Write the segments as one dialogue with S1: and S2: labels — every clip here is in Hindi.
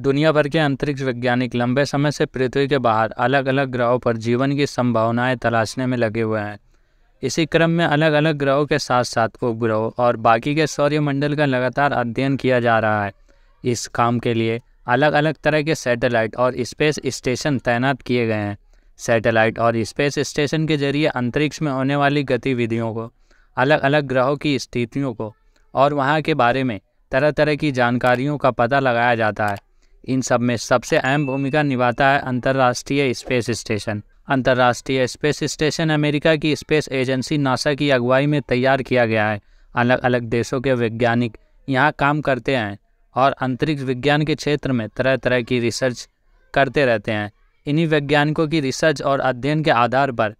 S1: दुनिया भर के अंतरिक्ष वैज्ञानिक लंबे समय से पृथ्वी के बाहर अलग अलग ग्रहों पर जीवन की संभावनाएं तलाशने में लगे हुए हैं इसी क्रम में अलग अलग ग्रहों के साथ साथ उपग्रहों और बाकी के सौर्यमंडल का लगातार अध्ययन किया जा रहा है इस काम के लिए अलग अलग तरह के सैटेलाइट और स्पेस स्टेशन तैनात किए गए हैं सैटेलाइट और स्पेस स्टेशन के जरिए अंतरिक्ष में होने वाली गतिविधियों को अलग अलग ग्रहों की स्थितियों को और वहाँ के बारे में तरह तरह की जानकारियों का पता लगाया जाता है इन सब में सबसे अहम भूमिका निभाता है अंतर्राष्ट्रीय स्पेस स्टेशन अंतर्राष्ट्रीय स्पेस स्टेशन अमेरिका की स्पेस एजेंसी नासा की अगुवाई में तैयार किया गया है अलग अलग देशों के वैज्ञानिक यहाँ काम करते हैं और अंतरिक्ष विज्ञान के क्षेत्र में तरह तरह की रिसर्च करते रहते हैं इन्हीं वैज्ञानिकों की रिसर्च और अध्ययन के आधार पर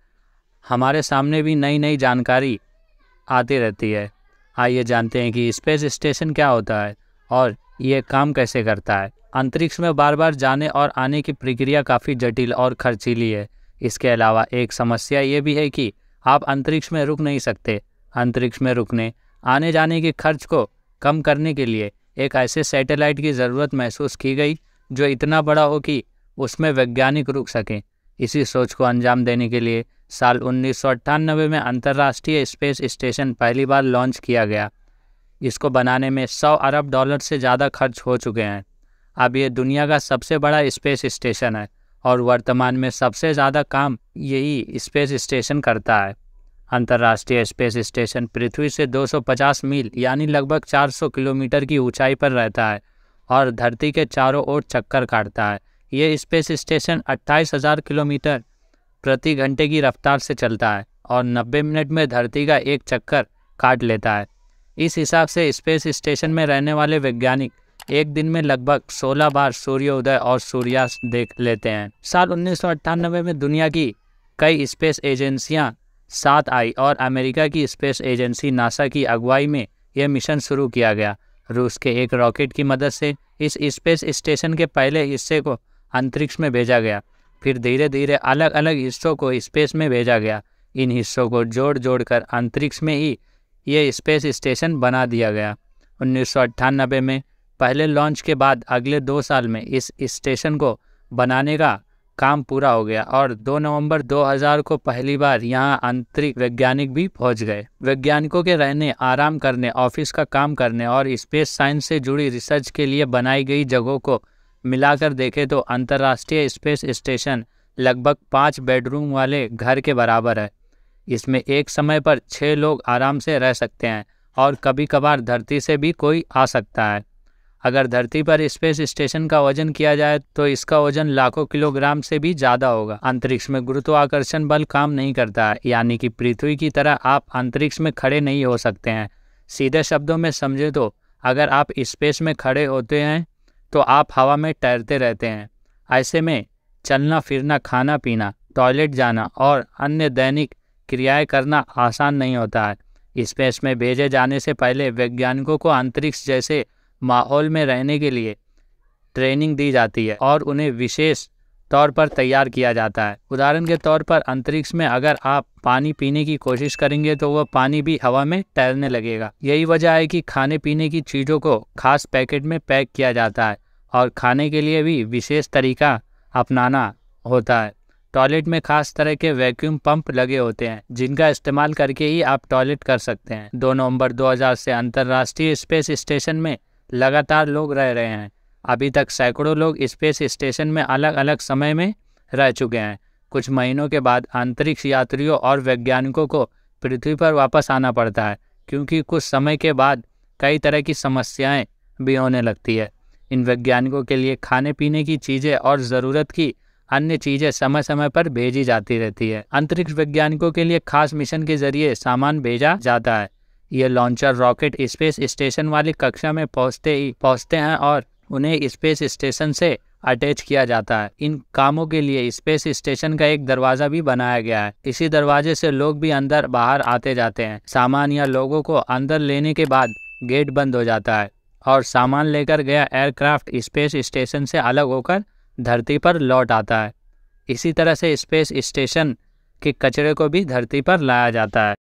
S1: हमारे सामने भी नई नई जानकारी आती रहती है आइए जानते हैं कि स्पेस स्टेशन क्या होता है और ये काम कैसे करता है अंतरिक्ष में बार बार जाने और आने की प्रक्रिया काफ़ी जटिल और खर्चीली है इसके अलावा एक समस्या ये भी है कि आप अंतरिक्ष में रुक नहीं सकते अंतरिक्ष में रुकने आने जाने के खर्च को कम करने के लिए एक ऐसे सैटेलाइट की ज़रूरत महसूस की गई जो इतना बड़ा हो कि उसमें वैज्ञानिक रुक सकें इसी सोच को अंजाम देने के लिए साल उन्नीस में अंतर्राष्ट्रीय स्पेस स्टेशन पहली बार लॉन्च किया गया जिसको बनाने में 100 अरब डॉलर से ज़्यादा खर्च हो चुके हैं अब ये दुनिया का सबसे बड़ा स्पेस स्टेशन है और वर्तमान में सबसे ज़्यादा काम यही स्पेस स्टेशन करता है अंतर्राष्ट्रीय स्पेस स्टेशन पृथ्वी से 250 मील यानी लगभग 400 किलोमीटर की ऊंचाई पर रहता है और धरती के चारों ओर चक्कर काटता है ये स्पेस स्टेशन 28,000 किलोमीटर प्रति घंटे की रफ्तार से चलता है और 90 मिनट में धरती का एक चक्कर काट लेता है इस हिसाब से स्पेस स्टेशन में रहने वाले वैज्ञानिक एक दिन में लगभग 16 बार सूर्योदय और सूर्यास्त देख लेते हैं साल उन्नीस में दुनिया की कई स्पेस एजेंसियां साथ आई और अमेरिका की स्पेस एजेंसी नासा की अगुवाई में यह मिशन शुरू किया गया रूस के एक रॉकेट की मदद से इस स्पेस स्टेशन के पहले हिस्से को अंतरिक्ष में भेजा गया फिर धीरे धीरे अलग अलग हिस्सों को स्पेस में भेजा गया इन हिस्सों को जोड़ जोड़ कर अंतरिक्ष में ही ये स्पेस स्टेशन बना दिया गया उन्नीस में पहले लॉन्च के बाद अगले दो साल में इस स्टेशन को बनाने का काम पूरा हो गया और 2 नवंबर 2000 को पहली बार यहाँ आंतरिक वैज्ञानिक भी पहुँच गए वैज्ञानिकों के रहने आराम करने ऑफिस का काम करने और स्पेस साइंस से जुड़ी रिसर्च के लिए बनाई गई जगहों को मिलाकर देखें तो अंतर्राष्ट्रीय स्पेस स्टेशन लगभग पाँच बेडरूम वाले घर के बराबर है इसमें एक समय पर छः लोग आराम से रह सकते हैं और कभी कभार धरती से भी कोई आ सकता है अगर धरती पर स्पेस स्टेशन का वजन किया जाए तो इसका वजन लाखों किलोग्राम से भी ज़्यादा होगा अंतरिक्ष में गुरुत्वाकर्षण बल काम नहीं करता है यानी कि पृथ्वी की तरह आप अंतरिक्ष में खड़े नहीं हो सकते हैं सीधे शब्दों में समझे तो अगर आप स्पेस में खड़े होते हैं तो आप हवा में तैरते रहते हैं ऐसे में चलना फिरना खाना पीना टॉयलेट जाना और अन्य दैनिक क्रियाएं करना आसान नहीं होता है स्पेस में भेजे जाने से पहले वैज्ञानिकों को अंतरिक्ष जैसे माहौल में रहने के लिए ट्रेनिंग दी जाती है और उन्हें विशेष तौर पर तैयार किया जाता है उदाहरण के तौर पर अंतरिक्ष में अगर आप पानी पीने की कोशिश करेंगे तो वह पानी भी हवा में तैरने लगेगा यही वजह है कि खाने पीने की चीज़ों को खास पैकेट में पैक किया जाता है और खाने के लिए भी विशेष तरीका अपनाना होता है टॉयलेट में खास तरह के वैक्यूम पंप लगे होते हैं जिनका इस्तेमाल करके ही आप टॉयलेट कर सकते हैं दो नवंबर 2000 से अंतर्राष्ट्रीय स्पेस स्टेशन में लगातार लोग रह रहे हैं अभी तक सैकड़ों लोग स्पेस स्टेशन में अलग अलग समय में रह चुके हैं कुछ महीनों के बाद अंतरिक्ष यात्रियों और वैज्ञानिकों को पृथ्वी पर वापस आना पड़ता है क्योंकि कुछ समय के बाद कई तरह की समस्याएं भी होने लगती है इन वैज्ञानिकों के लिए खाने पीने की चीज़ें और ज़रूरत की अन्य चीजें समय समय पर भेजी जाती रहती है अंतरिक्ष वैज्ञानिकों के लिए खास मिशन के जरिए सामान भेजा जाता है ये लॉन्चर रॉकेट स्पेस स्टेशन वाली कक्षा में पहुंचते ही पहुंचते हैं और उन्हें स्पेस स्टेशन से अटैच किया जाता है इन कामों के लिए स्पेस स्टेशन का एक दरवाजा भी बनाया गया है इसी दरवाजे से लोग भी अंदर बाहर आते जाते हैं सामान या लोगों को अंदर लेने के बाद गेट बंद हो जाता है और सामान लेकर गया एयरक्राफ्ट स्पेस स्टेशन से अलग होकर धरती पर लौट आता है इसी तरह से स्पेस स्टेशन के कचरे को भी धरती पर लाया जाता है